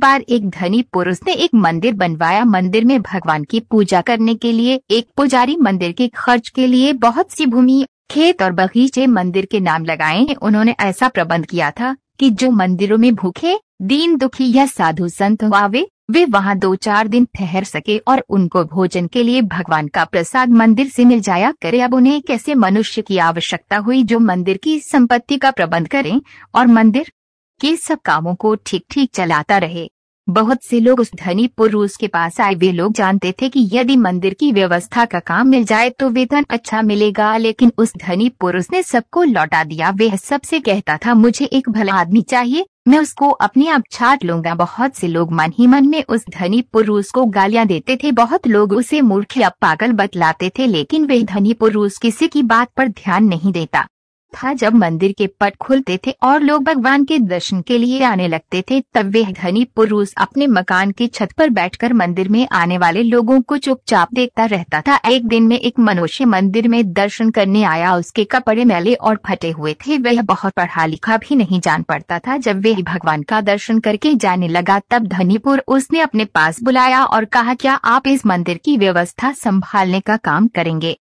बार एक धनी पुरुष ने एक मंदिर बनवाया मंदिर में भगवान की पूजा करने के लिए एक पुजारी मंदिर के खर्च के लिए बहुत सी भूमि खेत और बगीचे मंदिर के नाम लगाए उन्होंने ऐसा प्रबंध किया था कि जो मंदिरों में भूखे दीन दुखी या साधु संत आवे वे वहाँ दो चार दिन ठहर सके और उनको भोजन के लिए भगवान का प्रसाद मंदिर से मिल जाया करे अब उन्हें कैसे मनुष्य की आवश्यकता हुई जो मंदिर की संपत्ति का प्रबंध करें और मंदिर कि सब कामों को ठीक ठीक चलाता रहे बहुत से लोग उस धनी पुरुष के पास आए वे लोग जानते थे कि यदि मंदिर की व्यवस्था का काम मिल जाए तो वेतन अच्छा मिलेगा लेकिन उस धनी पुरुष ने सबको लौटा दिया वह सबसे कहता था मुझे एक भला आदमी चाहिए मैं उसको अपने आप छाट लूंगा बहुत से लोग मन ही मन में उस धनी पुरुष को गालियां देते थे बहुत लोग उसे मूर्ख या पागल बतलाते थे लेकिन वह धनी पुरुष किसी की बात पर ध्यान नहीं देता था जब मंदिर के पट खुलते थे और लोग भगवान के दर्शन के लिए आने लगते थे तब वे धनी पुरुष अपने मकान की छत पर बैठकर मंदिर में आने वाले लोगों को चुपचाप देखता रहता था एक दिन में एक मनुष्य मंदिर में दर्शन करने आया उसके कपड़े मैले और फटे हुए थे वह बहुत पढ़ा लिखा भी नहीं जान पड़ता था जब वे भगवान का दर्शन करके जाने लगा तब धनीपुर उसने अपने पास बुलाया और कहा क्या आप इस मंदिर की व्यवस्था संभालने का काम करेंगे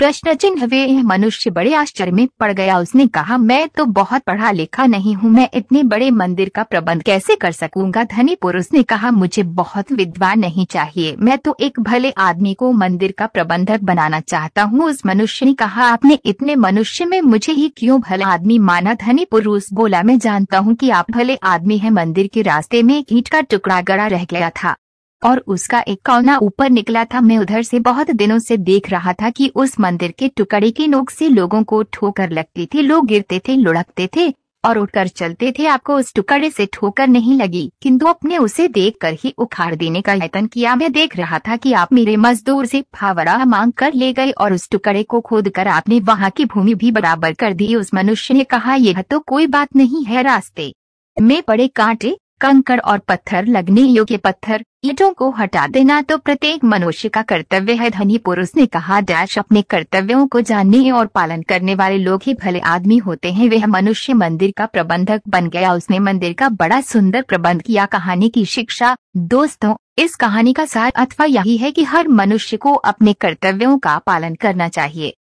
प्रश्न चिन्ह वे यह मनुष्य बड़े आश्चर्य में पड़ गया उसने कहा मैं तो बहुत पढ़ा लिखा नहीं हूँ मैं इतने बड़े मंदिर का प्रबंध कैसे कर सकूंगा धनी पुरुष ने कहा मुझे बहुत विद्वान नहीं चाहिए मैं तो एक भले आदमी को मंदिर का प्रबंधक बनाना चाहता हूँ उस मनुष्य ने कहा आपने इतने मनुष्य में मुझे ही क्यों भले आदमी माना धनी पुरुष बोला मैं जानता हूँ की आप भले आदमी है मंदिर के रास्ते में ईट का टुकड़ा गड़ा रह गया था और उसका एक कोना ऊपर निकला था मैं उधर से बहुत दिनों से देख रहा था कि उस मंदिर के टुकड़े की नोक से लोगों को ठोकर लगती थी लोग गिरते थे लुढ़कते थे और उठकर चलते थे आपको उस टुकड़े से ठोकर नहीं लगी किंतु आपने उसे देखकर ही उखाड़ देने का यत्न किया मैं देख रहा था कि आप मेरे मजदूर से फावड़ा मांग कर ले गए और उस टुकड़े को खोद कर आपने वहाँ की भूमि भी बराबर कर दी उस मनुष्य ने कहा यह तो कोई बात नहीं है रास्ते में पड़े कांटे कंकड़ और पत्थर लगने योग्य पत्थर ईटों को हटा देना तो प्रत्येक मनुष्य का कर्तव्य है धनी पुरुष ने कहा डैश अपने कर्तव्यों को जानने और पालन करने वाले लोग ही भले आदमी होते हैं वह मनुष्य मंदिर का प्रबंधक बन गया उसने मंदिर का बड़ा सुंदर प्रबंध किया कहानी की शिक्षा दोस्तों इस कहानी का सार अथवा यही है की हर मनुष्य को अपने कर्तव्यों का पालन करना चाहिए